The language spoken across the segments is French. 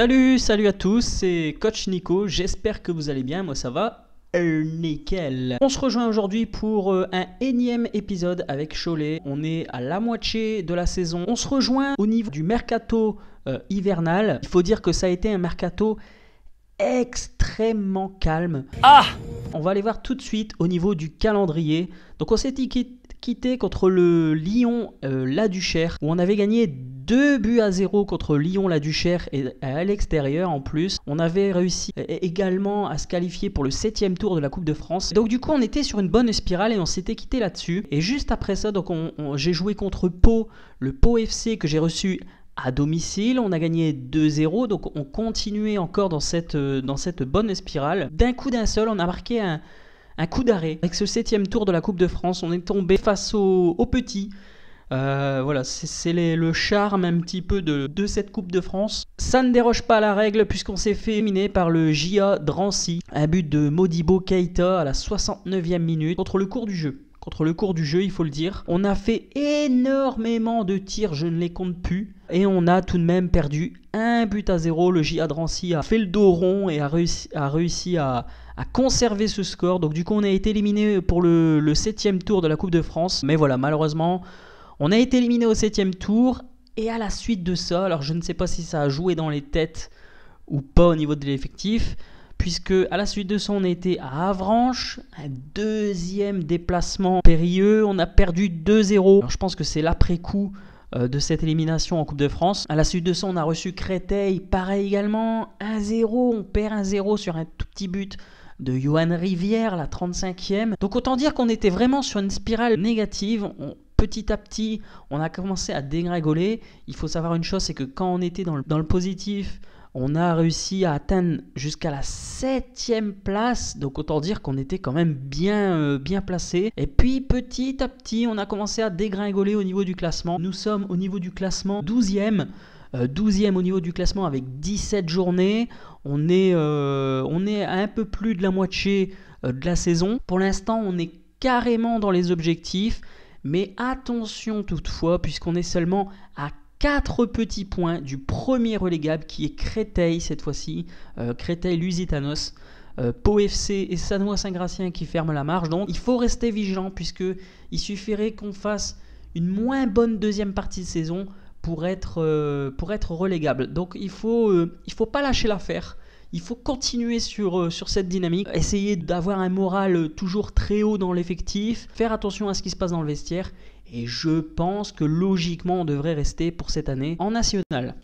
Salut, salut à tous, c'est Coach Nico, j'espère que vous allez bien, moi ça va euh, nickel. On se rejoint aujourd'hui pour euh, un énième épisode avec Cholet. On est à la moitié de la saison. On se rejoint au niveau du mercato euh, hivernal. Il faut dire que ça a été un mercato extrêmement calme. Ah On va aller voir tout de suite au niveau du calendrier. Donc on s'est quitté contre le Lyon La Cher où on avait gagné 2 buts à 0 contre Lyon-la-Duchère et à l'extérieur en plus. On avait réussi euh, également à se qualifier pour le 7 tour de la Coupe de France. Donc, du coup, on était sur une bonne spirale et on s'était quitté là-dessus. Et juste après ça, donc j'ai joué contre Pau, le Pau FC que j'ai reçu à domicile, on a gagné 2-0, donc on continuait encore dans cette, euh, dans cette bonne spirale. D'un coup d'un seul, on a marqué un, coup d'arrêt. Avec ce septième tour de la Coupe de France, on est tombé face aux au petit euh, voilà, c'est le charme un petit peu de, cette Coupe de France. Ça ne déroge pas à la règle puisqu'on s'est fait éliminer par le JA Drancy. Un but de Modibo Keita à la 69e minute contre le cours du jeu contre le cours du jeu, il faut le dire. On a fait énormément de tirs, je ne les compte plus. Et on a tout de même perdu un but à zéro. Le JA Drancy a fait le dos rond et a réussi, a réussi à, à, conserver ce score. Donc du coup, on a été éliminé pour le, le septième tour de la Coupe de France. Mais voilà, malheureusement, on a été éliminé au septième tour et à la suite de ça, alors je ne sais pas si ça a joué dans les têtes ou pas au niveau de l'effectif, puisque à la suite de ça, on a été à Avranches, un deuxième déplacement périlleux, on a perdu 2-0. Je pense que c'est l'après-coup euh, de cette élimination en Coupe de France. À la suite de ça, on a reçu Créteil, pareil également, 1-0, on perd 1-0 sur un tout petit but de Johan Rivière, la 35e. Donc autant dire qu'on était vraiment sur une spirale négative, petit à petit, on a commencé à dégringoler. Il faut savoir une chose, c'est que quand on était dans le, positif, on a réussi à atteindre jusqu'à la septième place, donc autant dire qu'on était quand même bien, euh, bien placé. Et puis petit à petit, on a commencé à dégringoler au niveau du classement. Nous sommes au niveau du classement 12e. 12e euh, au niveau du classement avec 17 journées. On est, euh, on est à un peu plus de la moitié de la saison. Pour l'instant, on est carrément dans les objectifs. Mais attention toutefois, puisqu'on est seulement à 4 petits points du premier relégable qui est Créteil cette fois-ci, euh, Créteil-Lusitanos. Euh, FC et Sanois Saint-Gratien qui ferment la marche. Donc il faut rester vigilant puisque il suffirait qu'on fasse une moins bonne deuxième partie de saison pour être, euh, pour être relégable. Donc il faut, faut pas lâcher l'affaire. Il faut continuer sur, euh, sur cette dynamique, essayer d'avoir un moral euh, toujours très haut dans l'effectif, faire attention à ce qui se passe dans le vestiaire, et je pense que logiquement on devrait rester pour cette année en national.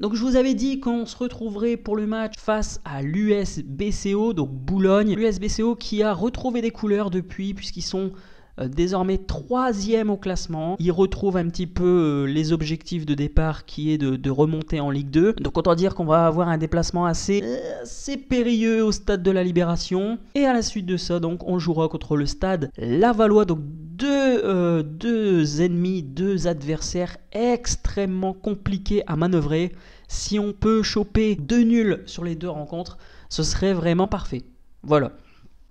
Donc je vous avais dit qu'on se retrouverait pour le match face à l'USBCO, donc Boulogne. L'USBCO qui a retrouvé des couleurs depuis puisqu'ils sont euh, désormais troisième au classement. Il retrouve un petit peu euh, les objectifs de départ qui est de, remonter en Ligue 2. Donc autant dire qu'on va avoir un déplacement euh, assez, périlleux au stade de la Libération. Et à la suite de ça, donc on jouera contre le stade Lavalois Donc deux, deux ennemis, deux adversaires extrêmement compliqués à manœuvrer. Si on peut choper deux nuls sur les deux rencontres, ce serait vraiment parfait. Voilà.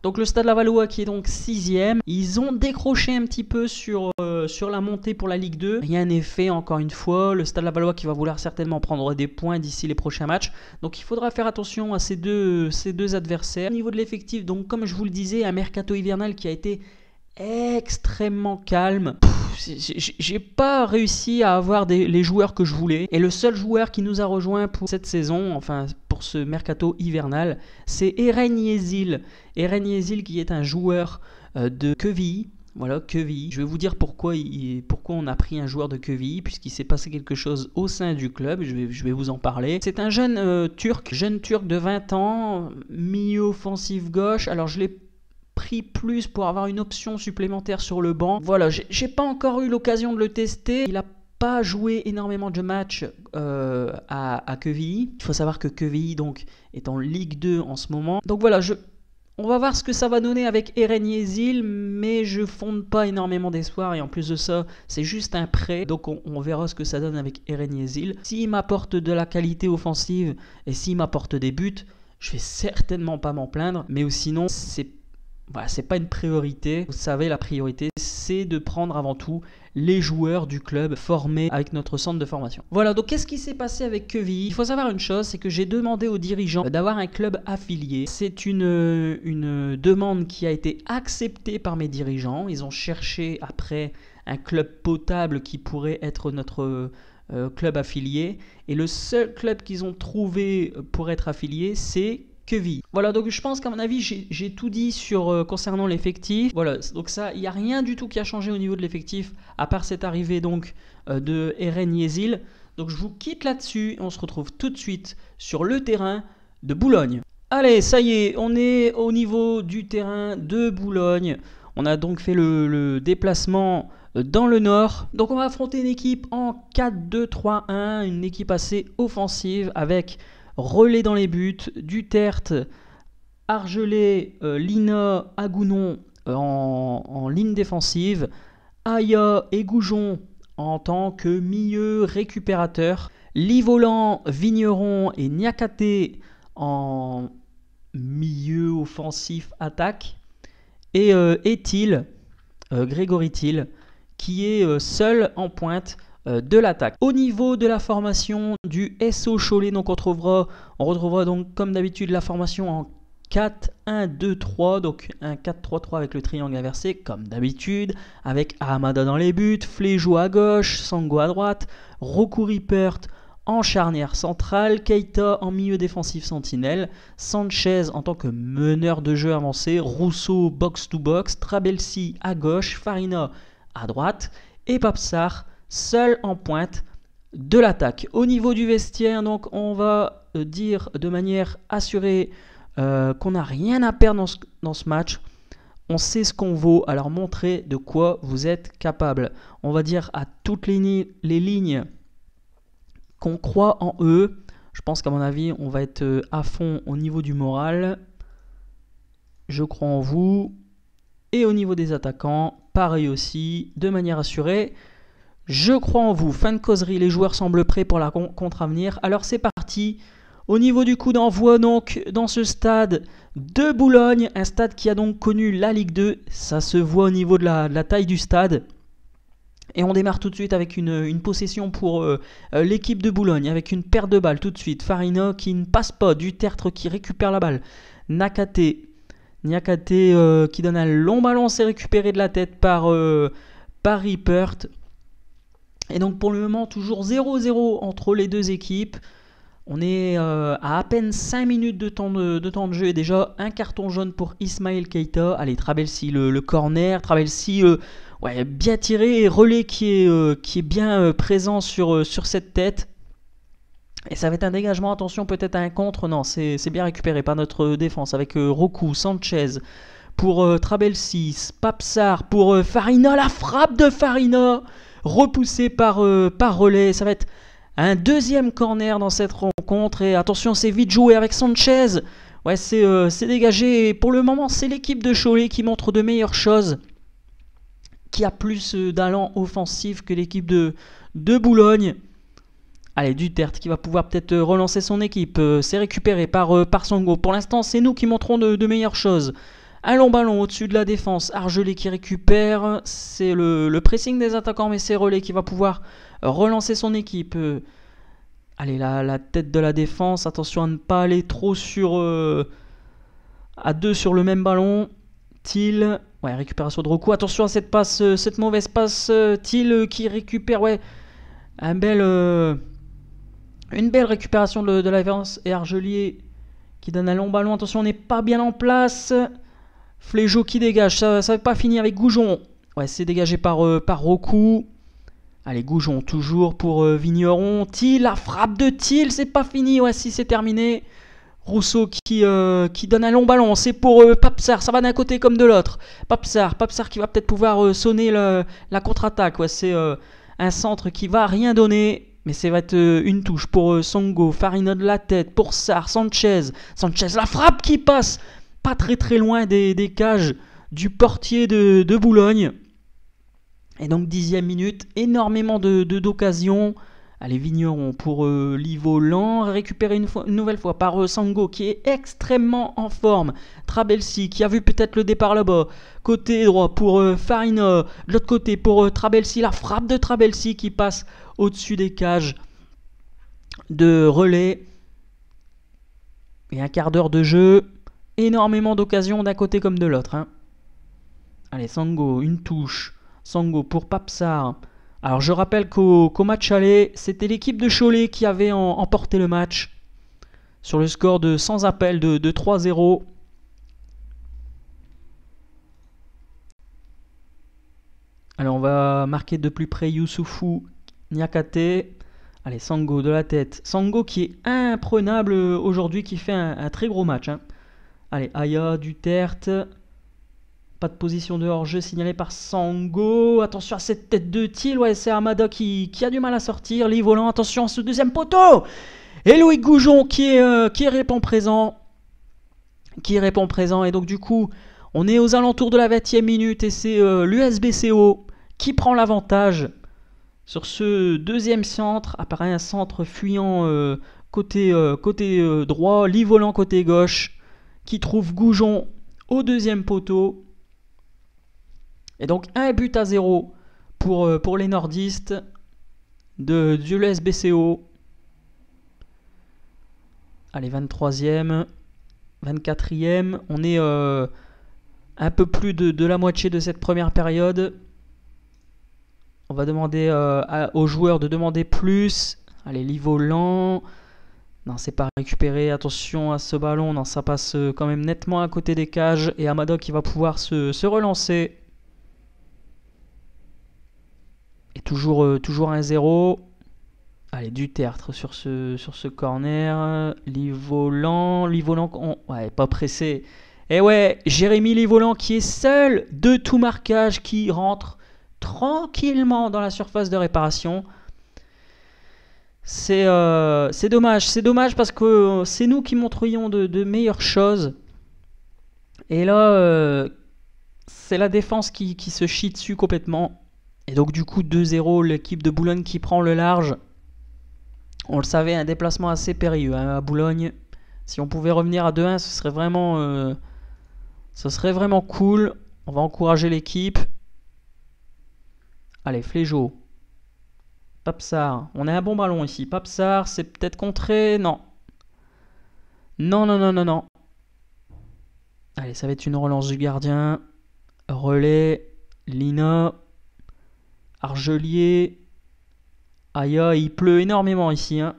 Donc le Stade Valois qui est donc sixième, ils ont décroché un petit peu sur, euh, sur la montée pour la Ligue 2. Rien n'est fait encore une fois, le Stade Valois qui va vouloir certainement prendre des points d'ici les prochains matchs. Donc il faudra faire attention à ces deux, ces deux adversaires. Au niveau de l'effectif, donc comme je vous le disais, un mercato hivernal qui a été extrêmement calme j'ai pas réussi à avoir des, les joueurs que je voulais. Et le seul joueur qui nous a rejoint pour cette saison, enfin pour ce mercato hivernal, c'est Eren Yezil. Eren Yezil qui est un joueur euh, de Kevi. voilà, Queville. Je vais vous dire pourquoi, pourquoi on a pris un joueur de Kevi puisqu'il s'est passé quelque chose au sein du club, je vais, je vais vous en parler. C'est un jeune euh, turc, jeune turc de 20 ans, milieu offensif gauche. Alors je l'ai pris plus pour avoir une option supplémentaire sur le banc. Voilà, j'ai pas encore eu l'occasion de le tester. Il a pas joué énormément de matchs euh, à, à Quevilly. Il faut savoir que Quevilly donc est en Ligue 2 en ce moment. Donc voilà, je, on va voir ce que ça va donner avec Eren mais je fonde pas énormément d'espoir. Et en plus de ça, c'est juste un prêt. Donc on, verra ce que ça donne avec Eren Yezil. S'il m'apporte de la qualité offensive et s'il m'apporte des buts, je vais certainement pas m'en plaindre. Mais sinon, c'est voilà, bah, c'est pas une priorité. Vous savez, la priorité, c'est de prendre avant tout les joueurs du club formés avec notre centre de formation. Voilà, donc qu'est-ce qui s'est passé avec Quevilly Il faut savoir une chose, c'est que j'ai demandé aux dirigeants d'avoir un club affilié. C'est une, une demande qui a été acceptée par mes dirigeants. Ils ont cherché après un club potable qui pourrait être notre euh, club affilié. Et le seul club qu'ils ont trouvé pour être affilié, c'est vie Voilà, donc je pense qu'à mon avis, j'ai tout dit sur euh, concernant l'effectif. Voilà, donc ça, il n'y a rien du tout qui a changé au niveau de l'effectif, à part cette arrivée donc euh, de Eren Yezil. Donc je vous quitte là-dessus, on se retrouve tout de suite sur le terrain de Boulogne. Allez, ça y est, on est au niveau du terrain de Boulogne. On a donc fait le déplacement euh, dans le nord. Donc on va affronter une équipe en 4-2-3-1, une équipe assez offensive avec relais dans les buts, Duterte, Argelé, Lino, euh, Lina, Agounon euh, en, ligne défensive, Aya et Goujon en tant que milieu récupérateur, Livolant, Vigneron et Niakate en milieu offensif attaque, et euh, Etil, Grégory Til, qui est seul en pointe euh, de l'attaque. Au niveau de la formation du SO Cholet, donc on retrouvera, on retrouvera donc comme d'habitude la formation en 4, 1, 2, 3, donc un 4-3-3 avec le triangle inversé, comme d'habitude, avec Amada dans les buts, Fléjou à gauche, Sango à droite, Roku Pert en charnière centrale, Keita en milieu défensif sentinelle, Sanchez en tant que meneur de jeu avancé, Rousseau box-to-box, Trabelsi à gauche, Farina à droite, et Papsar seul en pointe de l'attaque. Au niveau du vestiaire, donc on va euh, dire de manière assurée euh, qu'on n'a rien à perdre dans ce, match. On sait ce qu'on vaut, alors montrez de quoi vous êtes capable. On va dire à toutes les lignes qu'on croit en eux. Je pense qu'à mon avis, on va être euh, à fond au niveau du moral. Je crois en vous. Et au niveau des attaquants, pareil aussi, de manière assurée. Je crois en vous. Fin de causerie. Les joueurs semblent prêts pour la contre avenir Alors c'est parti. Au niveau du coup d'envoi, donc, dans ce stade de Boulogne, un stade qui a donc connu la Ligue 2, ça se voit au niveau de la, taille du stade. Et on démarre tout de suite avec une, possession pour euh, euh, l'équipe de Boulogne, avec une paire de balles tout de suite. Farina qui ne passe pas, tertre qui récupère la balle. Nakate, Nakate euh, qui donne un long ballon, c'est récupéré de la tête par, par Rippert. Et donc pour le moment, toujours 0-0 entre les deux équipes. On est euh, à à peine 5 minutes de temps de, temps de jeu et déjà un carton jaune pour Ismaël Keita. Allez, Trabelsi le, corner, Trabelsi euh, ouais, bien tiré et relais qui est, euh, qui est bien présent sur, sur cette tête. Et ça va être un dégagement, attention peut-être un contre, non, c'est bien récupéré par notre défense avec Roku, Sanchez pour Trabelsi, Papsar pour Farina, la frappe de Farina repoussé euh, par, relais. Ça va être un deuxième corner dans cette rencontre. Et attention, c'est vite joué avec Sanchez. Ouais, c'est euh, dégagé. pour le moment, c'est l'équipe de Cholet qui montre de meilleures choses, qui a plus euh, d'allant offensif que l'équipe de, de Boulogne. Allez, Duterte qui va pouvoir peut-être relancer son équipe. c'est récupéré par, par Sango. Pour l'instant, c'est nous qui montrons de meilleures choses. Un long ballon au-dessus de la défense. Argelier qui récupère. C'est le, pressing des attaquants, mais c'est Relais qui va pouvoir relancer son équipe. Euh, allez, la, la, tête de la défense. Attention à ne pas aller trop sur. Euh, à deux sur le même ballon. Til. Ouais, récupération de Roku. Attention à cette passe, euh, cette mauvaise passe. Euh, qui récupère. Ouais. Un bel, une belle récupération de, de la Et Argelier qui donne un long ballon. Attention, on n'est pas bien en place. Fléjo qui dégage, ça ne va pas finir avec Goujon. Ouais, c'est dégagé par, euh, par Roku. Allez, Goujon toujours pour euh, Vigneron. Till, la frappe de Thiel, c'est pas fini. Ouais, si c'est terminé. Rousseau qui, euh, qui donne un long ballon, c'est pour Papsar, ça va d'un côté comme de l'autre. Papsar, Papsar qui va peut-être pouvoir sonner la contre-attaque. Ouais, c'est un centre qui va rien donner, mais ça va être une touche pour Songo. Farina de la tête pour Sar, Sanchez. Sanchez, la frappe qui passe pas très très loin des, cages du portier de, Boulogne. Et donc dixième minute, énormément de d'occasions. Allez, Vigneron pour euh, Livolan, récupéré une, nouvelle fois par euh, Sango qui est extrêmement en forme. Trabelsi qui a vu peut-être le départ là-bas. Côté droit pour euh, Farina, de l'autre côté pour euh, Trabelsi, la frappe de Trabelsi qui passe au-dessus des cages de relais. Et un quart d'heure de jeu énormément d'occasions d'un côté comme de l'autre. Hein. Allez, Sango, une touche. Sango pour Papsar. Alors je rappelle qu'au match aller, c'était l'équipe de Cholet qui avait emporté le match sur le score de sans appel de, 3-0. Alors on va marquer de plus près Yusufu Nyakate. Allez, Sango de la tête. Sango qui est imprenable aujourd'hui, qui fait un, très gros match. Hein. Allez, Aya, Duterte. Pas de position de hors-jeu signalée par Sango. Attention à cette tête de Thiel, Ouais, c'est Armada qui, a du mal à sortir. L'ivolant, volant attention à ce deuxième poteau. Et Louis Goujon qui, est, euh, qui répond présent. Qui répond présent. Et donc, du coup, on est aux alentours de la 20e minute. Et c'est euh, l'USBCO qui prend l'avantage. Sur ce deuxième centre, apparaît un centre fuyant euh, côté, droit, l'ivolant volant côté gauche qui trouve Goujon au deuxième poteau. Et donc un but à zéro pour, euh, pour les nordistes de, Jules l'USBCO. Allez, 23e, 24e. On est euh, un peu plus de, la moitié de cette première période. On va demander euh, aux joueurs de demander plus. Allez, lent. Non, c'est pas récupéré. Attention à ce ballon. Non, ça passe euh, quand même nettement à côté des cages. Et Amadoc qui va pouvoir se, relancer. Et toujours, euh, toujours un 0 Allez, du tertre sur ce, sur ce corner. Livolant. Livolant. Ouais, pas pressé. Et ouais, Jérémy Livolant qui est seul de tout marquage qui rentre tranquillement dans la surface de réparation. Euh, c'est dommage, c'est dommage parce que c'est nous qui montrions de, meilleures choses. Et là, euh, c'est la défense qui, se chie dessus complètement. Et donc du coup, 2-0, l'équipe de Boulogne qui prend le large. On le savait, un déplacement assez périlleux hein, à Boulogne. Si on pouvait revenir à 2-1, ce serait vraiment, euh, ce serait vraiment cool. On va encourager l'équipe. Allez, Fléjo, Papsar, on a un bon ballon ici. Papsar, c'est peut-être contré. Non. Non, non, non, non, non. Allez, ça va être une relance du gardien. Relais, Lina, Argelier. Aïe, il pleut énormément ici. Hein.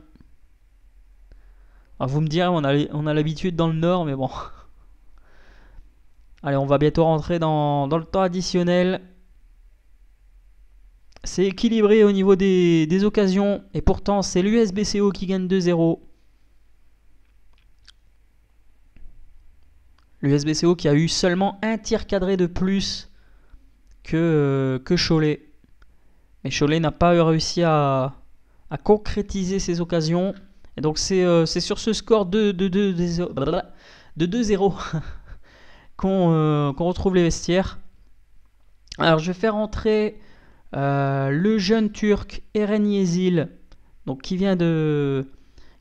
Ah, vous me direz, on a, l'habitude dans le nord, mais bon. Allez, on va bientôt rentrer dans, dans le temps additionnel. C'est équilibré au niveau des, occasions. Et pourtant, c'est l'USBCO qui gagne 2-0. L'USBCO qui a eu seulement un tir cadré de plus que, euh, que Cholet. Mais Cholet n'a pas réussi à, concrétiser ses occasions. Et donc euh, c'est sur ce score de, de, de, de 2-0 euh, qu'on retrouve les vestiaires. Alors je vais faire entrer euh, le jeune turc Eren Yezil, donc qui vient de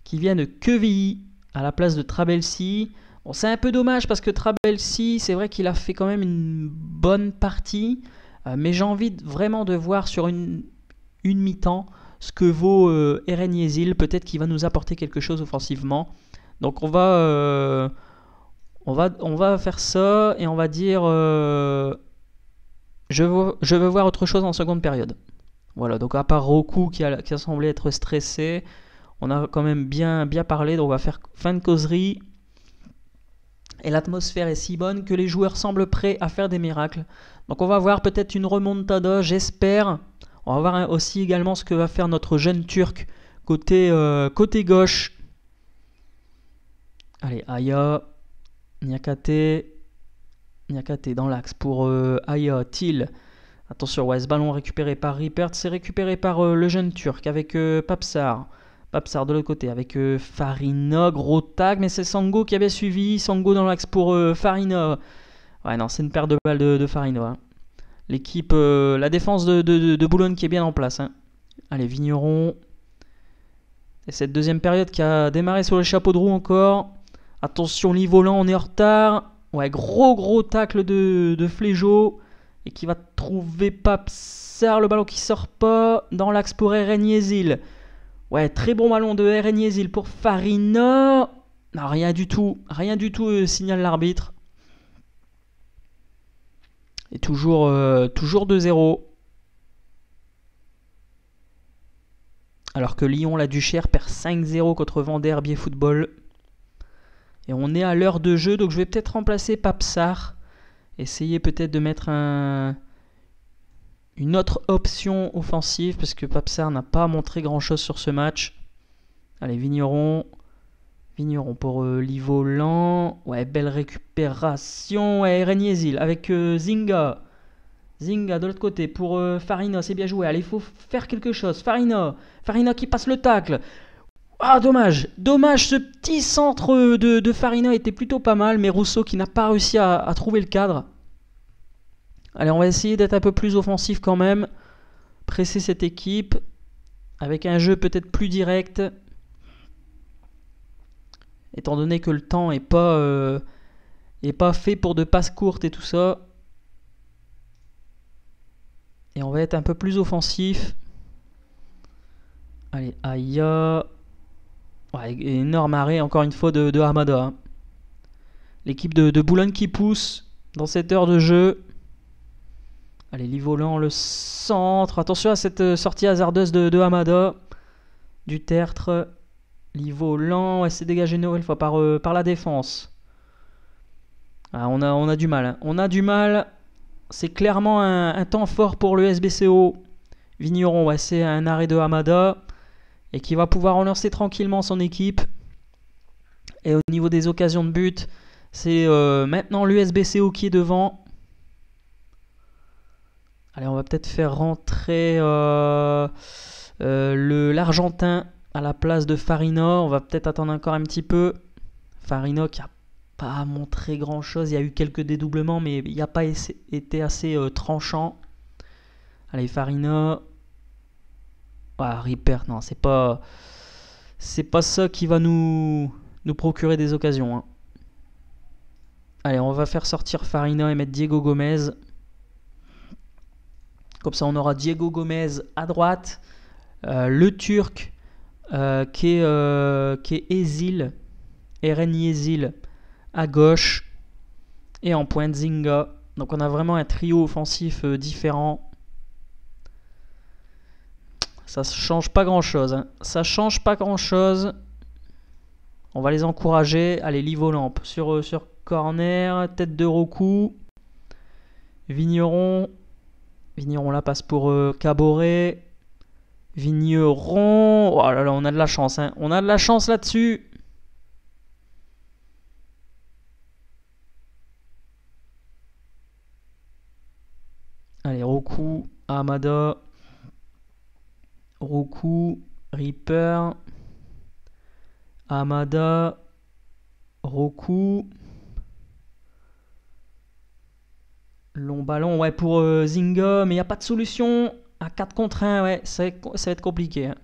qui vient de Quevilly à la place de Trabelsi. c'est un peu dommage parce que Trabelsi, c'est vrai qu'il a fait quand même une bonne partie, euh, mais j'ai envie vraiment de voir sur une, une mi-temps ce que vaut euh, Eren Yezil. Peut-être qu'il va nous apporter quelque chose offensivement. Donc on va, on va, on va faire ça et on va dire je veux, voir autre chose en seconde période. Voilà, donc à part Roku qui a, semblé être stressé, on a quand même bien, parlé, donc on va faire fin de causerie. Et l'atmosphère est si bonne que les joueurs semblent prêts à faire des miracles. Donc on va voir peut-être une remontada, j'espère. On va voir aussi également ce que va faire notre jeune Turc côté, euh, côté gauche. Allez, Aya, Nyakate, Niakate dans l'axe pour euh, Aya Thiel. Attention, ouais, ce ballon récupéré par Ripert. c'est récupéré par euh, le jeune Turc avec euh, Papsar. Papsar de l'autre côté avec Farino. gros tag, mais c'est Sango qui avait suivi. Sango dans l'axe pour Farino. Ouais, non, c'est une paire de balles de, de L'équipe, la défense de, Boulogne qui est bien en place. Hein. Allez, Vigneron. Et cette deuxième période qui a démarré sur le chapeau de roue encore. Attention, Livolant, on est en retard. Ouais, gros gros tacle de, de Et qui va trouver Papsard, Le ballon qui sort pas dans l'axe pour Ereniesil. Ouais, très bon ballon de Ereniesil pour Farina. Non, rien du tout. Rien du tout, euh, signale l'arbitre. Et toujours, euh, toujours 2-0. Alors que Lyon, la Duchère, perd 5-0 contre Herbier Football. Et on est à l'heure de jeu, donc je vais peut-être remplacer Papsar. Essayer peut-être de mettre un, une autre option offensive, parce que Papsar n'a pas montré grand-chose sur ce match. Allez, Vigneron. Vigneron pour euh, Livolan. Ouais, belle récupération. Ouais, Reniesil avec euh, Zinga. Zinga de l'autre côté pour euh, Farina, c'est bien joué. Allez, il faut faire quelque chose. Farina, Farina qui passe le tacle. Ah, dommage, dommage, ce petit centre de, Farina était plutôt pas mal, mais Rousseau qui n'a pas réussi à, trouver le cadre. Allez, on va essayer d'être un peu plus offensif quand même. Presser cette équipe avec un jeu peut-être plus direct. Étant donné que le temps n'est pas, euh, pas fait pour de passes courtes et tout ça. Et on va être un peu plus offensif. Allez, Aya énorme arrêt encore une fois de, Hamada. Hein. L'équipe de, Boulogne qui pousse dans cette heure de jeu. Allez, Livolant, le centre. Attention à cette euh, sortie hasardeuse de, Hamada. Du tertre. Livolant, ouais, c'est dégagé Noël fois par, euh, par la défense. Ah, on, a, on a du mal. Hein. On a du mal. C'est clairement un, temps fort pour le SBCO. Vigneron, c'est un arrêt de Hamada et qui va pouvoir relancer tranquillement son équipe. Et au niveau des occasions de but, c'est euh, maintenant l'USBCO qui est devant. Allez, on va peut-être faire rentrer euh, euh, l'Argentin à la place de Farino. On va peut-être attendre encore un petit peu. Farino qui n'a pas montré grand-chose. Il y a eu quelques dédoublements, mais il n'a pas été assez tranchant. Allez, Farino. Ah, Ripert, non, c'est pas. C'est pas ça qui va nous, nous procurer des occasions. Hein. Allez, on va faire sortir Farina et mettre Diego Gomez. Comme ça, on aura Diego Gomez à droite. Euh, le Turc euh, qui est, euh, qui Ezil, à gauche. Et en pointe Zinga. Donc on a vraiment un trio offensif différent. Hein. Ça change pas grand chose. Ça change pas grand chose. On va les encourager. Allez, Livolamp. Sur, euh, sur corner, tête de Roku. Vigneron. Vigneron la passe pour euh, Caboret. Vigneron. Oh là là, on a de la chance. Hein. On a de la chance là-dessus. Allez, Roku, Amada. Roku, Reaper, Amada, Roku. Long ballon, ouais, pour euh, Zinga, mais il n'y a pas de solution. À 4 contre 1, ouais, ça va être, compliqué. Hein.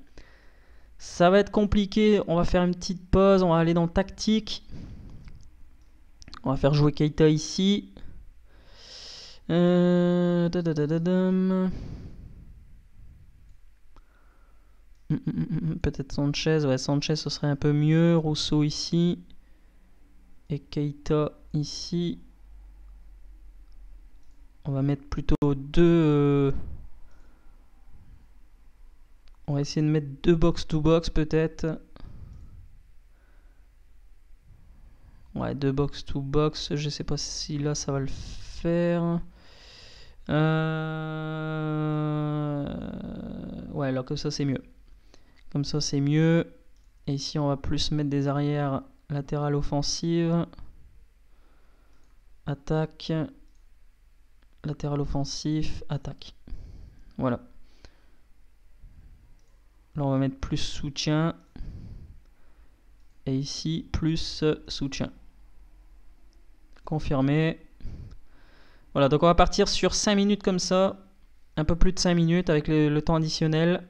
Ça va être compliqué. On va faire une petite pause, on va aller dans tactique. On va faire jouer Keita ici. Euh, Mm, mm, mm, peut-être Sanchez, ouais, Sanchez ce serait un peu mieux. Rousseau ici. Et Keita ici. On va mettre plutôt deux. Euh, on va essayer de mettre deux box-to-box peut-être. Ouais, deux box-to-box. Je sais pas si là ça va le faire. Euh, ouais, alors que ça c'est mieux. Comme ça, c'est mieux. Et ici, on va plus mettre des arrières latérales offensives. Attaque. Latéral offensif. Attaque. Voilà. Là, on va mettre plus soutien. Et ici, plus soutien. Confirmé. Voilà, donc on va partir sur 5 minutes comme ça. Un peu plus de 5 minutes avec le temps additionnel.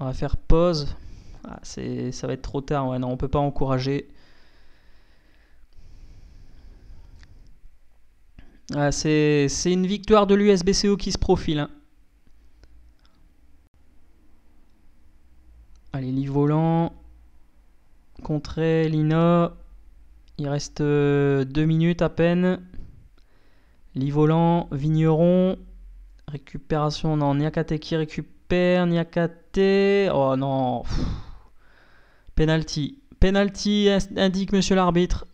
On va faire pause. Ah, c'est, ça va être trop tard. On ne on peut pas encourager. Ah, c'est, une victoire de l'USBCO qui se profile. Hein. Allez, l'Ivolant volant. Lino. Il reste euh, deux minutes à peine. L'Ivolant, Vigneron. Récupération. Non, Niakate qui récupère Nyakate. Oh non. Penalty. Penalty, indique monsieur l'arbitre.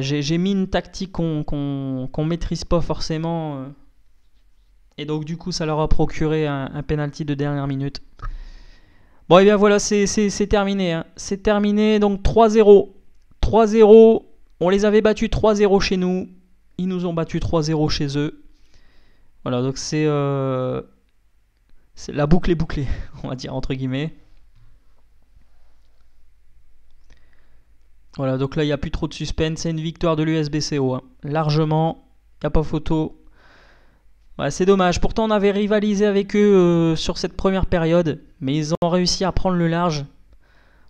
j'ai mis une tactique qu'on ne maîtrise pas forcément. Euh. Et donc du coup, ça leur a procuré un, penalty de dernière minute. Bon, et eh bien voilà, c'est terminé. Hein. C'est terminé, donc 3-0. 3-0, on les avait battus 3-0 chez nous. Ils nous ont battu 3-0 chez eux. Voilà, donc euh, c'est la boucle est bouclée, on va dire entre guillemets. Voilà, donc là il n'y a plus trop de suspense, c'est une victoire de l'USBCO, hein. largement, il n'y a pas photo. c'est dommage, pourtant on avait rivalisé avec eux euh, sur cette première période, mais ils ont réussi à prendre le large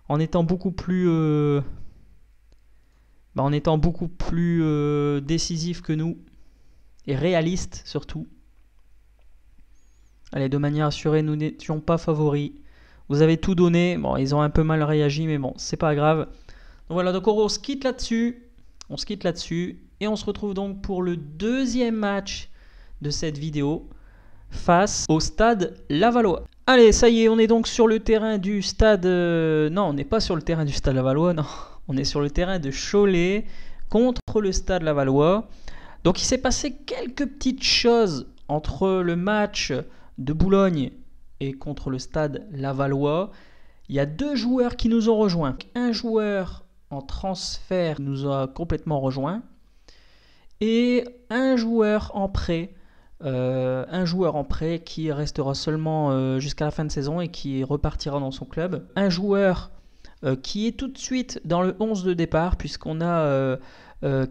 en étant beaucoup plus, euh, bah, en étant beaucoup plus décisif que nous et réaliste surtout. Allez, de manière assurée, nous n'étions pas favoris. Vous avez tout donné. Bon, ils ont un peu mal réagi, mais bon, c'est pas grave. Donc voilà, donc on se quitte là-dessus. On se quitte là-dessus. Et on se retrouve donc pour le deuxième match de cette vidéo face au stade Lavalois. Allez, ça y est, on est donc sur le terrain du stade... Euh, non, on n'est pas sur le terrain du stade Lavalois, non. On est sur le terrain de Cholet contre le stade Lavalois. Donc il s'est passé quelques petites choses entre le match de Boulogne et contre le Stade Lavallois. Il y a deux joueurs qui nous ont rejoints. Un joueur en transfert nous a complètement rejoints et un joueur en prêt. Euh, un joueur en prêt qui restera seulement euh, jusqu'à la fin de saison et qui repartira dans son club. Un joueur euh, qui est tout de suite dans le 11 de départ puisqu'on a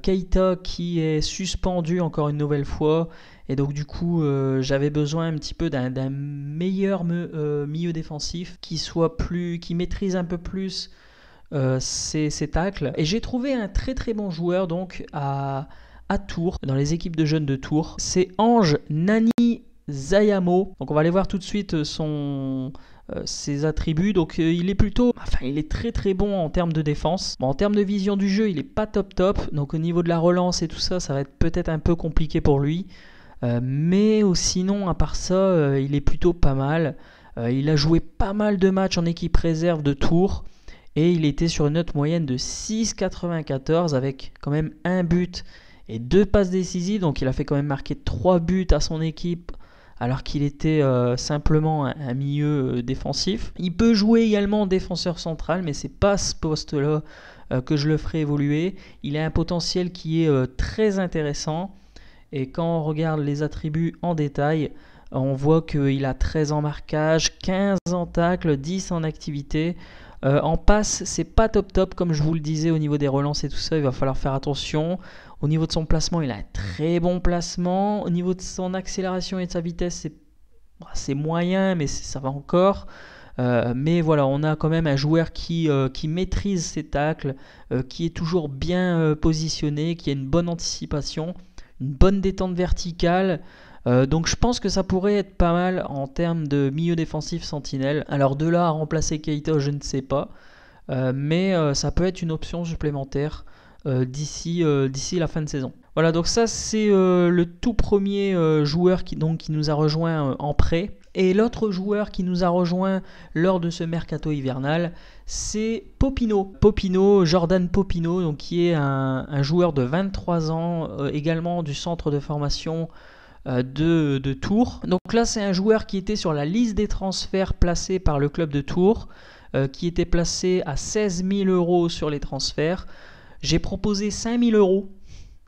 Keita qui est suspendu encore une nouvelle fois et donc du coup, euh, j'avais besoin un petit peu d'un meilleur euh, milieu défensif qui soit plus, qui maîtrise un peu plus ses, euh, tacles. Et j'ai trouvé un très très bon joueur donc à, à Tours, dans les équipes de jeunes de Tours. C'est Ange Nani Zayamo. Donc on va aller voir tout de suite son, ses attributs. Donc il est plutôt, enfin il est très très bon en termes de défense. en termes de vision du jeu, il est pas top top. Donc au niveau de la relance et tout ça, ça va être peut-être un peu compliqué pour lui. Euh, mais euh, sinon, à part ça, euh, il est plutôt pas mal. il a joué pas mal de matchs en équipe réserve de Tours et il était sur une note moyenne de 6,94 avec quand même un but et deux passes décisives. Donc il a fait quand même marquer trois buts à son équipe alors qu'il était simplement un, milieu défensif. Il peut jouer également défenseur central, mais c'est pas ce poste-là que je le ferai évoluer. Il a un potentiel qui est très intéressant. Et quand on regarde les attributs en détail, on voit qu'il a 13 en marquage, 15 en tacle, 10 en activité. Euh, en passe, c'est pas top top, comme je vous le disais au niveau des relances et tout ça, il va falloir faire attention. Au niveau de son placement, il a un très bon placement. Au niveau de son accélération et de sa vitesse, c'est bah, moyen, mais ça va encore. Euh, mais voilà, on a quand même un joueur qui euh, maîtrise ses tacles, qui est toujours bien positionné, qui a une bonne anticipation une bonne détente verticale. Euh, donc je pense que ça pourrait être pas mal en termes de milieu défensif sentinelle. Alors de là à remplacer Keita, je ne sais pas. Euh, mais euh, ça peut être une option supplémentaire d'ici la fin de saison. Voilà, donc ça c'est le tout premier joueur qui, donc, qui nous a rejoint en prêt. Et l'autre joueur qui nous a rejoint lors de ce mercato hivernal, c'est Popino. Popino, Jordan Popino, donc, qui est un, joueur de 23 ans, euh, également du centre de formation euh, de, Tours. Donc là, c'est un joueur qui était sur la liste des transferts placés par le club de Tours, euh, qui était placé à 16 000 euros sur les transferts. J'ai proposé 5 000 euros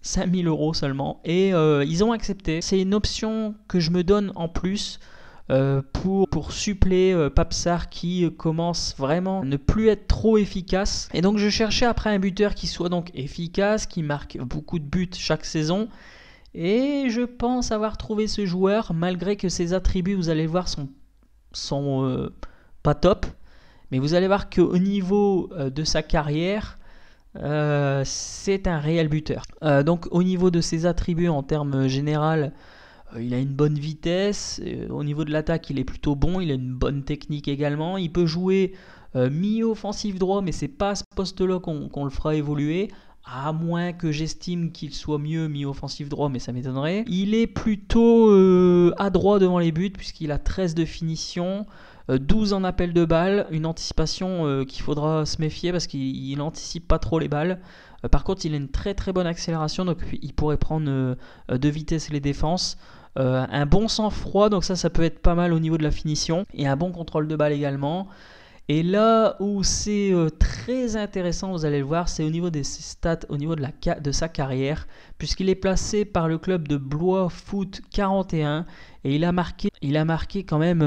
000 euros seulement. Et ils ont accepté. C'est une option que je me donne en plus euh, pour, pour suppléer euh, Papsar qui euh, commence vraiment à ne plus être trop efficace. Et donc je cherchais après un buteur qui soit donc efficace, qui marque beaucoup de buts chaque saison. Et je pense avoir trouvé ce joueur, malgré que ses attributs, vous allez voir, sont, sont pas top. Mais vous allez voir qu'au niveau de sa carrière, c'est un réel buteur. donc au niveau de ses attributs en termes général, euh, il a une bonne vitesse, euh, au niveau de l'attaque il est plutôt bon, il a une bonne technique également, il peut jouer euh, mi-offensif droit, mais c'est pas à ce poste-là qu'on le fera évoluer, à moins que j'estime qu'il soit mieux mi-offensif droit, mais ça m'étonnerait. Il est plutôt à adroit devant les buts, puisqu'il a 13 de finition. 12 en appel de balle, une anticipation qu'il faudra se méfier parce qu'il n'anticipe pas trop les balles. Euh, par contre, il a une très très bonne accélération, donc il pourrait prendre euh, euh, de vitesse les défenses. un bon sang-froid, donc ça, ça peut être pas mal au niveau de la finition. Et un bon contrôle de balle également. Et là où c'est très intéressant, vous allez le voir, c'est au niveau des stats, au niveau de, sa carrière, puisqu'il est placé par le club de Blois Foot 41 et il a marqué, il a marqué quand même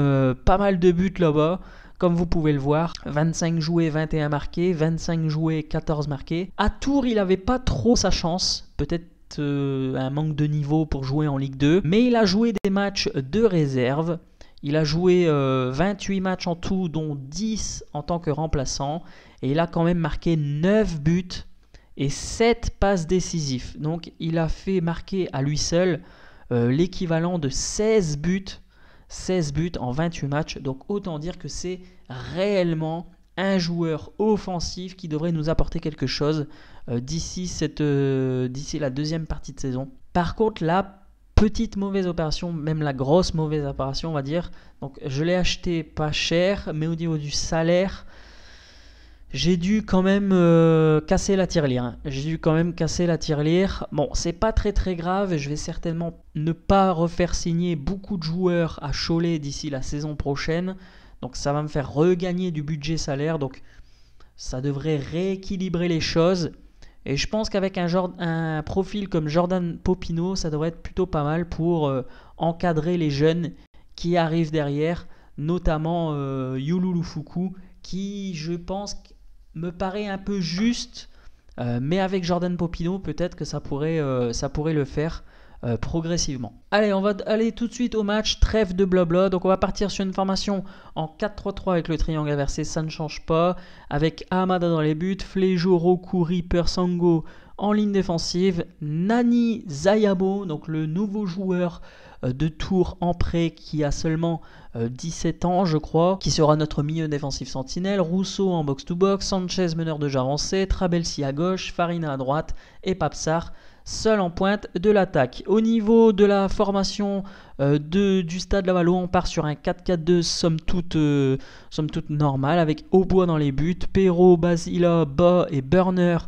pas mal de buts là-bas. Comme vous pouvez le voir, 25 joués, 21 marqués, 25 joués, 14 marqués. À Tours, il n'avait pas trop sa chance, peut-être euh, un manque de niveau pour jouer en Ligue 2, mais il a joué des matchs de réserve. Il a joué 28 euh, matchs en tout, dont 10 en tant que remplaçant, et il a quand même marqué 9 buts et 7 passes décisives. Donc il a fait marquer à lui seul euh, l'équivalent de 16 buts 16 buts en 28 matchs. Donc autant dire que c'est réellement un joueur offensif qui devrait nous apporter quelque chose euh, d'ici, cette, euh, d'ici la deuxième partie de saison. Par contre, la petite mauvaise opération, même la grosse mauvaise opération, on va dire, donc je l'ai acheté pas cher, mais au niveau du salaire, j'ai dû quand même euh, casser la tirelire. Hein. J'ai dû quand même casser la tirelire. Bon, c'est pas très très grave. Je vais certainement ne pas refaire signer beaucoup de joueurs à Cholet d'ici la saison prochaine. Donc ça va me faire regagner du budget salaire. Donc ça devrait rééquilibrer les choses. Et je pense qu'avec un, profil comme Jordan Popino, ça devrait être plutôt pas mal pour euh, encadrer les jeunes qui arrivent derrière, notamment euh, qui je pense me paraît un peu juste, euh, mais avec Jordan Popino, peut-être que ça pourrait, euh, ça pourrait le faire. Euh, progressivement. Allez, on va aller tout de suite au match trêve de blabla. Donc on va partir sur une formation en 4-3-3 avec le triangle inversé, ça ne change pas. Avec Amada dans les buts, Flejo, Roku, Reaper, Sango en ligne défensive, Nani Zayabo, donc le nouveau joueur euh, de Tours en prêt qui a seulement 17 euh, ans, je crois, qui sera notre milieu défensif sentinelle, Rousseau en box-to-box, Sanchez meneur de Jarancé, Trabelsi à gauche, Farina à droite et Papsar seul en pointe de l'attaque. Au niveau de la formation euh, de, du stade Lavallo, on part sur un 4-4-2 somme toute, somme toute normale avec Aubois dans les buts, Perrault, Basila, Ba et Burner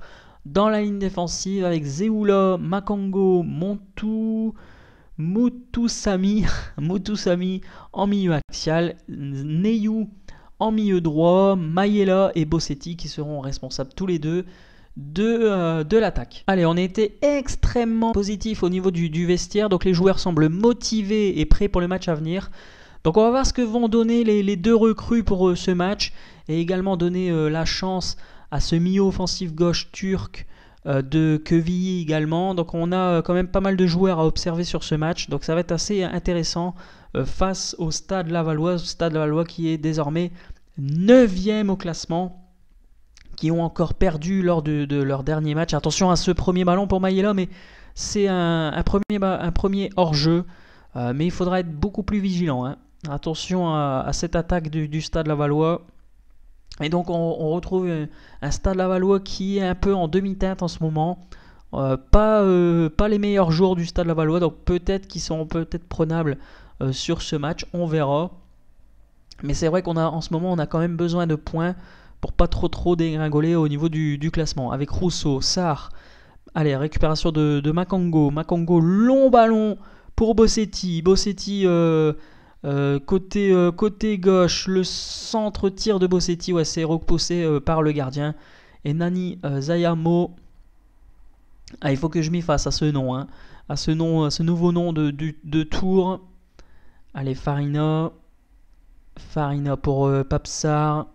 dans la ligne défensive avec Zeoula, Makongo, Montou, Motusami, Motusami en milieu axial, Neyou en milieu droit, Mayela et Bossetti qui seront responsables tous les deux euh, de, l'attaque. Allez, on était extrêmement positif au niveau du, vestiaire, donc les joueurs semblent motivés et prêts pour le match à venir. Donc on va voir ce que vont donner les, deux recrues pour euh, ce match et également donner euh, la chance à ce milieu offensif gauche turc euh, de Quevilly également. Donc on a euh, quand même pas mal de joueurs à observer sur ce match. Donc ça va être assez intéressant euh, face au Stade Lavallois, Stade Lavallois qui est désormais 9 ème au classement qui ont encore perdu lors de, leur dernier match. Attention à ce premier ballon pour Maïla, mais c'est un, premier, un premier hors-jeu. mais il faudra être beaucoup plus vigilant. Hein. Attention à, cette attaque du, du stade Lavallois. Et donc on, retrouve un, Stade Lavallois qui est un peu en demi-teinte en ce moment. Euh, pas, euh, pas les meilleurs jours du Stade Lavallois, donc peut-être qu'ils sont peut-être prenables euh, sur ce match, on verra. Mais c'est vrai qu'on a en ce moment on a quand même besoin de points pour pas trop trop dégringoler au niveau du, classement. Avec Rousseau, Sarr, allez, récupération de, de Makango, long ballon pour Bossetti, Bossetti euh, côté, euh, côté, gauche, le centre-tir de Bossetti, ouais, c'est repoussé euh, par le gardien. Et Nani Zayamo. Ah, il faut que je m'y fasse à ce nom, hein. à ce nom, ce nouveau nom de, tour. Allez, Farina. Farina pour Papsar.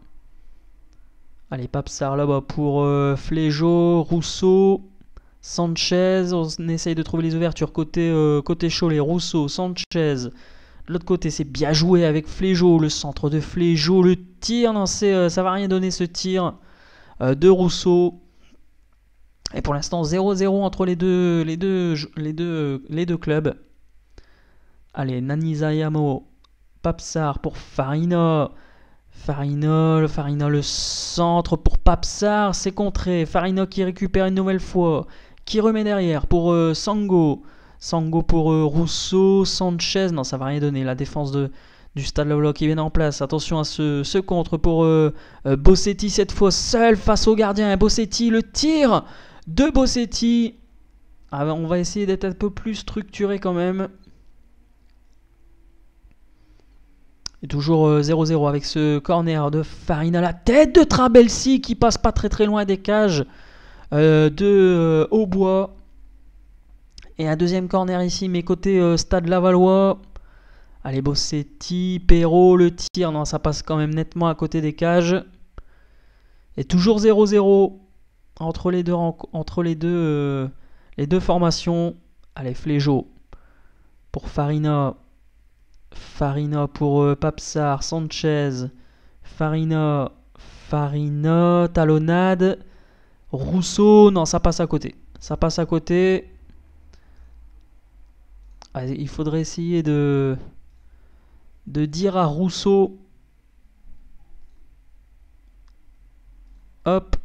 Allez, Papsar là-bas pour Flejo, Rousseau. Sanchez, on essaye de trouver les ouvertures côté, côté Rousseau, Sanchez, l'autre côté, c'est bien joué avec Fléjo, le centre de Fléjo, le tir. Non, ça euh, ça va rien donner ce tir euh, de Rousseau. Et pour l'instant, 0-0 entre les deux, les, deux, les, deux, les deux clubs. Allez, Nanizayamo, Papsar pour Farina. Farina, le centre pour Papsar, c'est contré. Farina qui récupère une nouvelle fois, qui remet derrière pour euh, Sango. Sango pour euh, Rousseau, Sanchez, non ça va rien donner, la défense de, du Stade Lolo qui vient en place, attention à ce, contre pour euh, euh, Bossetti cette fois seul face au gardien, Bossetti le tir de Bossetti, ah, ben, on va essayer d'être un peu plus structuré quand même. Et toujours 0-0 avec ce corner de Farina. La tête de Trabelsi qui passe pas très très loin des cages de Aubois. Et un deuxième corner ici, mais côté euh, Stade Lavallois. Allez, Bossetti, Perrault, le tir. Non, ça passe quand même nettement à côté des cages. Et toujours 0-0 entre les deux, entre les deux, euh, les deux formations. Allez, Fléjo pour Farina. Farina pour euh, Papsar, Sanchez. Farina, Farina, Talonade, Rousseau, non, ça passe à côté. Ça passe à côté. Ah, il faudrait essayer de, de dire à Rousseau hop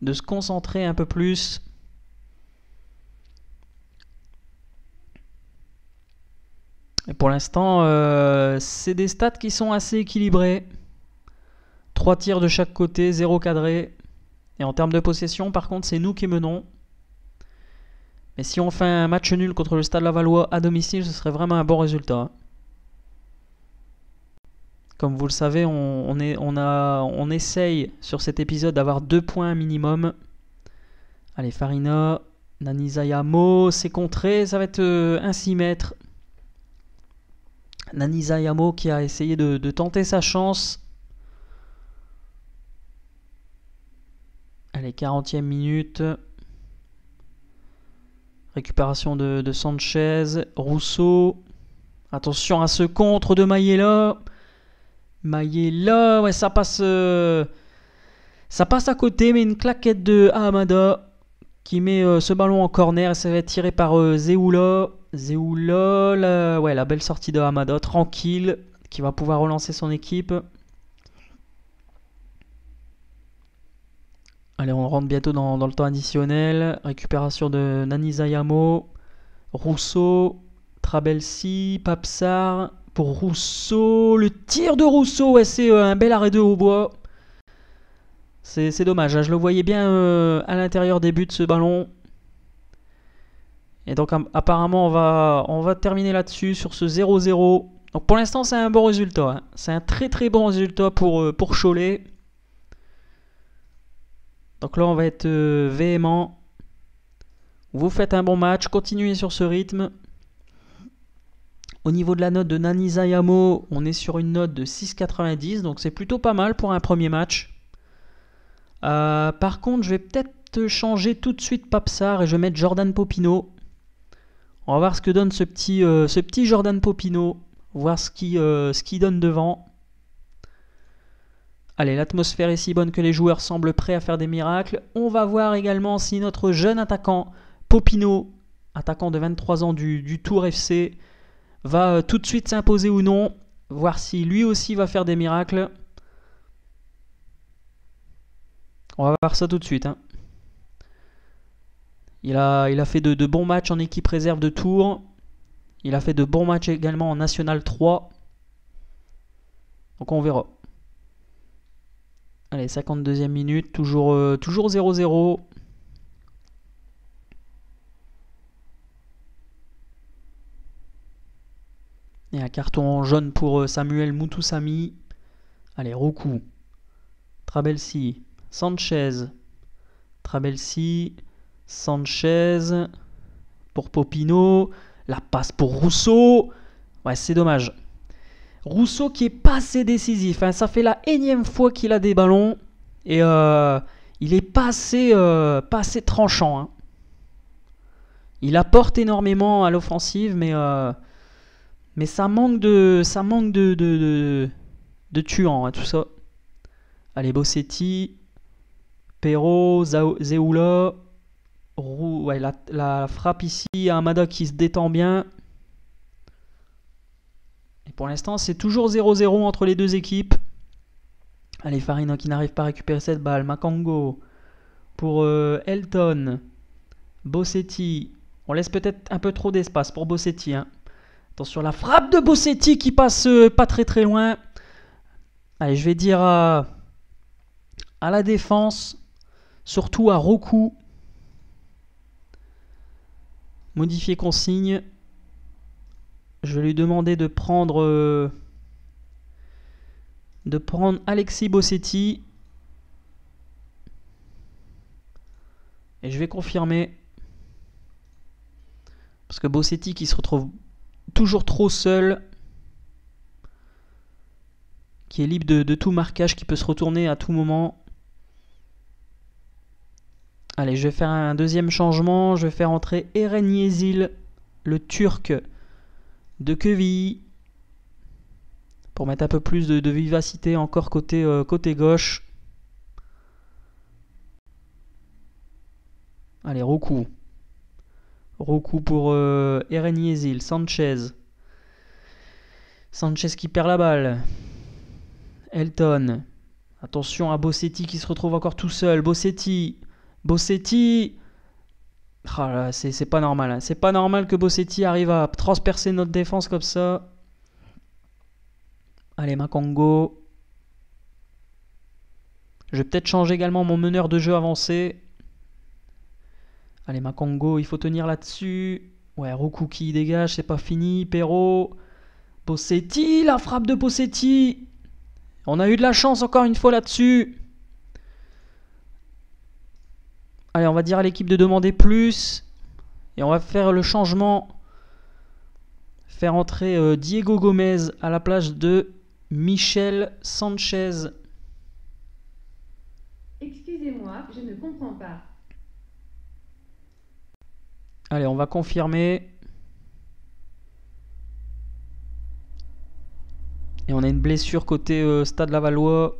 de se concentrer un peu plus et pour l'instant euh, c'est des stats qui sont assez équilibrés 3 tirs de chaque côté 0 cadré et en termes de possession par contre c'est nous qui menons mais si on fait un match nul contre le Stade Lavallois à domicile, ce serait vraiment un bon résultat. Hein. Comme vous le savez, on, a, on essaye sur cet épisode d'avoir deux points minimum. Allez, Farina, Nani c'est contré, ça va être euh, un 6 mètres. Nani qui a essayé de, tenter sa chance. Allez, 40e minute. Récupération de, Sanchez. Rousseau. Attention à ce contre de maillet là ouais, ça passe. Euh, ça passe à côté, mais une claquette de Amado qui met euh, ce ballon en corner et ça va être tiré par euh, Zeoula. ouais, la belle sortie de Amada. tranquille, qui va pouvoir relancer son équipe. Allez, on rentre bientôt dans, le temps additionnel. Récupération de Nanizayamo, Rousseau, Trabelsi, Papsar. Pour Rousseau, le tir de Rousseau, ouais, c'est euh, un bel arrêt de hautbois. C'est dommage, hein. je le voyais bien euh, à l'intérieur des buts de ce ballon. Et donc apparemment on va, on va terminer là-dessus sur ce 0-0. Donc pour l'instant c'est un bon résultat. Hein. C'est un très très bon résultat pour, euh, pour Cholet. Donc là, on va être euh, véhément. Vous faites un bon match, continuez sur ce rythme. Au niveau de la note de Nani Zayamo, on est sur une note de 6,90, donc c'est plutôt pas mal pour un premier match. Euh, par contre, je vais peut-être changer tout de suite Papsar et je vais mettre Jordan Popino. On va voir ce que donne ce petit, euh, ce petit Jordan Popino, voir ce qu'il donne devant. Allez, l'atmosphère est si bonne que les joueurs semblent prêts à faire des miracles. On va voir également si notre jeune attaquant, Popino, attaquant de 23 ans du, Tour FC, va euh, tout de suite s'imposer ou non. Voir si lui aussi va faire des miracles. On va voir ça tout de suite. Hein. Il, a, il a fait de, de bons matchs en équipe réserve de Tours. Il a fait de bons matchs également en National 3. Donc on verra. 52e minute, toujours 0-0. Euh, Et un carton jaune pour euh, Samuel Moutoussami. Allez, Roku. Trabelsi. Sanchez. Trabelsi. Sanchez. Pour Popino. La passe pour Rousseau. Ouais, c'est dommage. Rousseau qui est pas assez décisif. Hein. Ça fait la énième fois qu'il a des ballons. Et euh, il est pas assez, euh, tranchant. Hein. Il apporte énormément à l'offensive, mais, euh, mais ça manque de, ça manque de, de, tuant, à hein, tout ça. Allez, Bossetti, Perrault, Zeoula. la, la, frappe ici, Amada qui se détend bien. Pour l'instant, c'est toujours 0-0 entre les deux équipes. Allez, Farino hein, qui n'arrive pas à récupérer cette balle. Makango pour euh, Elton. Bossetti. On laisse peut-être un peu trop d'espace pour Bossetti. Hein. Attention, la frappe de Bossetti qui passe euh, pas très très loin. Allez, je vais dire à la défense, surtout à Roku. Modifier consigne. Je vais lui demander de prendre, euh, de prendre Alexis Bossetti. Et je vais confirmer. Parce que Bossetti qui se retrouve toujours trop seul. Qui est libre de, de tout marquage, qui peut se retourner à tout moment. Allez, je vais faire un deuxième changement. Je vais faire entrer Eren Yezil, le Turc, de vie Pour mettre un peu plus de, vivacité encore côté, euh, côté gauche. Allez, Roku. Roku pour euh, Sanchez. Sanchez qui perd la balle. Elton. Attention à Bossetti qui se retrouve encore tout seul. Bossetti. Bossetti. Ah c'est pas normal. Hein. C'est pas normal que Bossetti arrive à transpercer notre défense comme ça. Allez, Makongo. Je vais peut-être changer également mon meneur de jeu avancé. Allez, Makongo, il faut tenir là-dessus. Ouais, Roku qui dégage, c'est pas fini. Perro. Bossetti, la frappe de Bossetti. On a eu de la chance encore une fois là-dessus. Allez, on va dire à l'équipe de demander plus. Et on va faire le changement. Faire entrer euh, Diego Gomez à la place de Michel Sanchez. Excusez-moi, je ne comprends pas. Allez, on va confirmer. Et on a une blessure côté euh, Stade Lavallois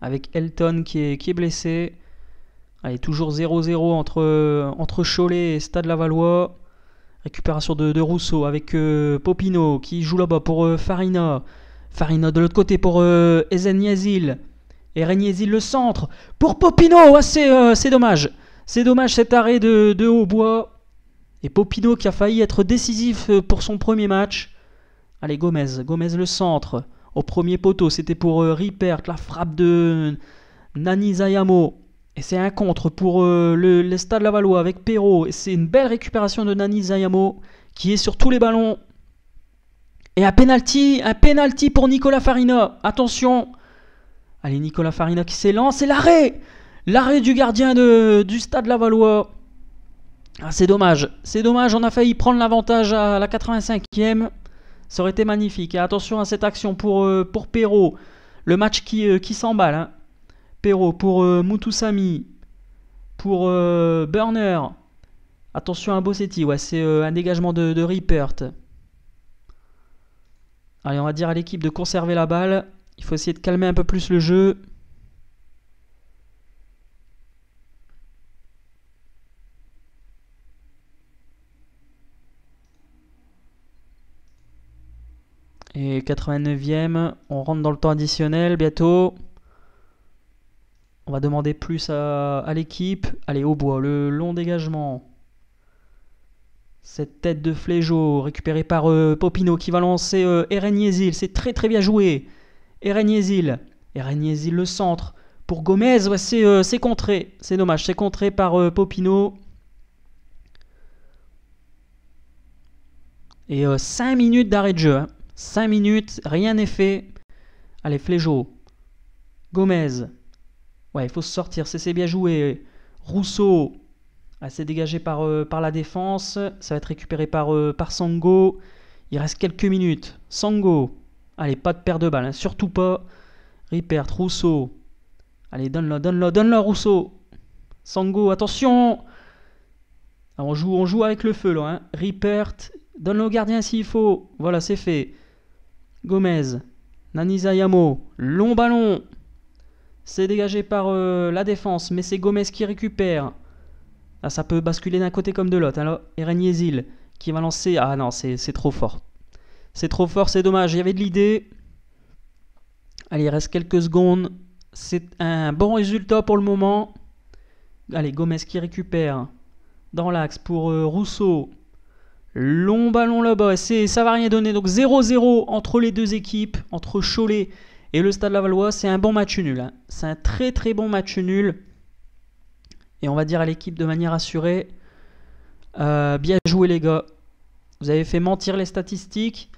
avec Elton qui est blessé. Allez, toujours 0-0 entre, entre Cholet et Stade Lavallois. Récupération de, Rousseau avec euh, Popino qui joue là-bas pour euh, Farina. Farina de l'autre côté pour euh, Et le centre pour Popino. Ah, euh, c'est dommage. C'est dommage cet arrêt de, de Hautbois. Et Popino qui a failli être décisif pour son premier match. Allez, Gomez. Gomez le centre. Au premier poteau, c'était pour Ripert. La frappe de Nani Zayamo. Et c'est un contre pour euh, le, Stade Lavallois avec Perrault. Et C'est une belle récupération de Nani Zayamo qui est sur tous les ballons. Et un penalty, un penalty pour Nicolas Farina. Attention. Allez, Nicolas Farina qui s'élance et l'arrêt. L'arrêt du gardien de, du Stade Lavallois. Ah, c'est dommage. C'est dommage, on a failli prendre l'avantage à la 85e. Ça aurait été magnifique. Et attention à cette action pour, euh, pour Perrault. Le match qui, euh, qui s'emballe. Hein. Perrault, pour euh, Mutusami, pour euh, Burner. Attention à Bossetti, ouais, c'est euh, un dégagement de, de Allez, on va dire à l'équipe de conserver la balle. Il faut essayer de calmer un peu plus le jeu. Et 89e, on rentre dans le temps additionnel bientôt. On va demander plus à, l'équipe. Allez, au bois, le long dégagement. Cette tête de Fléjo récupérée par euh, Popino qui va lancer euh, Eren C'est très très bien joué. Eren Yézil, le centre. Pour Gomez, ouais, euh, c'est contré. C'est dommage, c'est contré par Popino. Et 5 minutes d'arrêt de jeu. 5 hein. minutes, rien n'est fait. Allez, Fléjo. Gomez. Ouais, il faut se sortir. C'est bien joué. Rousseau. Assez dégagé par, euh, par la défense. Ça va être récupéré euh, par, Sango. Il reste quelques minutes. Sango. Allez, pas de perte de balles. Hein. Surtout pas. Ripert, Rousseau. Allez, donne-le, donne-le, donne-le, Rousseau. Sango, attention. on joue, joue avec le feu là. Hein. Ripert, donne-le au gardien s'il faut. Voilà, c'est fait. Gomez, Nanizayamo, long ballon. C'est dégagé par euh, la défense, mais c'est Gomez qui récupère. Ah, ça peut basculer d'un côté comme de l'autre. Alors, Eren qui va lancer. Ah non, c'est trop fort. C'est trop fort, c'est dommage. Il y avait de l'idée. Allez, il reste quelques secondes. C'est un bon résultat pour le moment. Allez, Gomez qui récupère dans l'axe pour euh, Rousseau. Long ballon là-bas, ça va rien donner. Donc 0-0 entre les deux équipes, entre Cholet et le Stade Lavallois, c'est un bon match nul. Hein. C'est un très très bon match nul. Et on va dire à l'équipe de manière assurée, euh, bien joué les gars. Vous avez fait mentir les statistiques.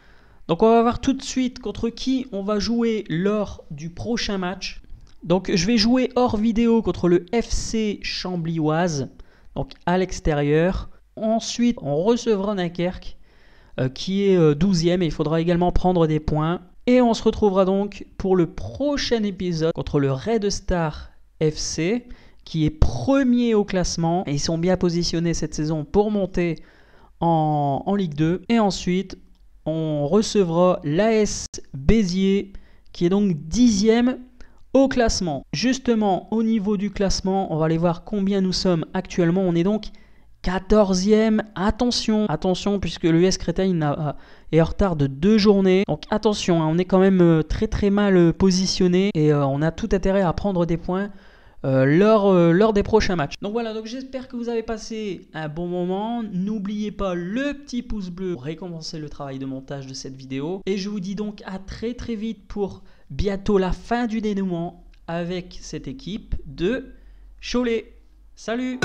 Donc on va voir tout de suite contre qui on va jouer lors du prochain match. Donc je vais jouer hors vidéo contre le FC Chambly-Oise, donc à l'extérieur. Ensuite on recevra Dunkerque euh, qui est 12e euh, et il faudra également prendre des points. Et on se retrouvera donc pour le prochain épisode contre le Red Star FC, qui est premier au classement. Et ils sont bien positionnés cette saison pour monter en, Ligue 2. Et ensuite, on recevra l'AS Béziers, qui est donc dixième au classement. Justement, au niveau du classement, on va aller voir combien nous sommes actuellement. On est donc 14e. Attention, attention, puisque l'US Créteil n'a et en retard de deux journées. Donc attention, hein, on est quand même euh, très très mal euh, positionné et euh, on a tout intérêt à prendre des points. lors, lors, des prochains matchs. Donc voilà, donc j'espère que vous avez passé un bon moment. N'oubliez pas le petit pouce bleu pour récompenser le travail de montage de cette vidéo. Et je vous dis donc à très très vite pour bientôt la fin du dénouement avec cette équipe de Cholet. Salut